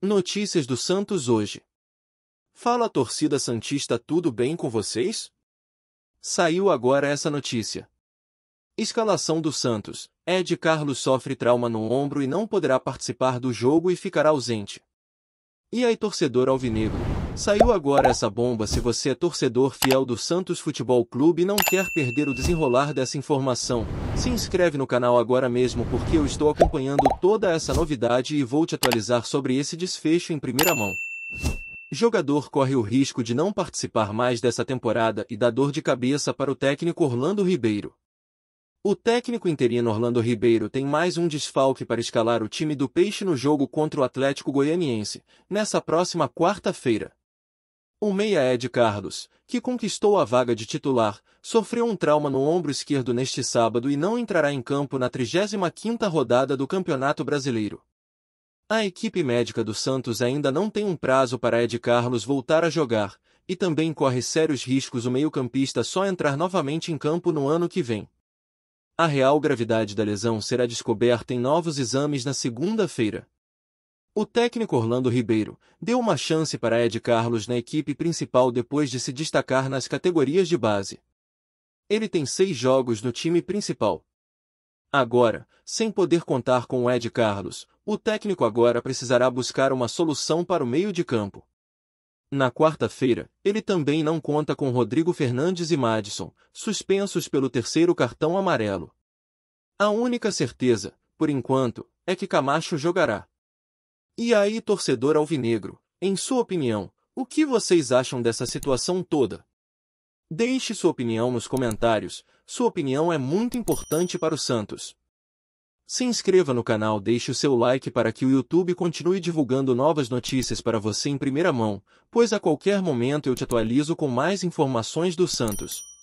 Notícias do Santos hoje. Fala torcida Santista, tudo bem com vocês? Saiu agora essa notícia. Escalação do Santos. Ed Carlos sofre trauma no ombro e não poderá participar do jogo e ficará ausente. E aí, torcedor alvinegro, Saiu agora essa bomba se você é torcedor fiel do Santos Futebol Clube e não quer perder o desenrolar dessa informação. Se inscreve no canal agora mesmo porque eu estou acompanhando toda essa novidade e vou te atualizar sobre esse desfecho em primeira mão. Jogador corre o risco de não participar mais dessa temporada e dá dor de cabeça para o técnico Orlando Ribeiro. O técnico interino Orlando Ribeiro tem mais um desfalque para escalar o time do Peixe no jogo contra o Atlético Goianiense, nessa próxima quarta-feira. O meia é Ed Carlos, que conquistou a vaga de titular, sofreu um trauma no ombro esquerdo neste sábado e não entrará em campo na 35ª rodada do Campeonato Brasileiro. A equipe médica do Santos ainda não tem um prazo para Ed Carlos voltar a jogar, e também corre sérios riscos o meio-campista só entrar novamente em campo no ano que vem. A real gravidade da lesão será descoberta em novos exames na segunda-feira. O técnico Orlando Ribeiro deu uma chance para Ed Carlos na equipe principal depois de se destacar nas categorias de base. Ele tem seis jogos no time principal. Agora, sem poder contar com o Ed Carlos, o técnico agora precisará buscar uma solução para o meio de campo. Na quarta-feira, ele também não conta com Rodrigo Fernandes e Madison, suspensos pelo terceiro cartão amarelo. A única certeza, por enquanto, é que Camacho jogará. E aí, torcedor alvinegro, em sua opinião, o que vocês acham dessa situação toda? Deixe sua opinião nos comentários, sua opinião é muito importante para o Santos. Se inscreva no canal, deixe o seu like para que o YouTube continue divulgando novas notícias para você em primeira mão, pois a qualquer momento eu te atualizo com mais informações do Santos.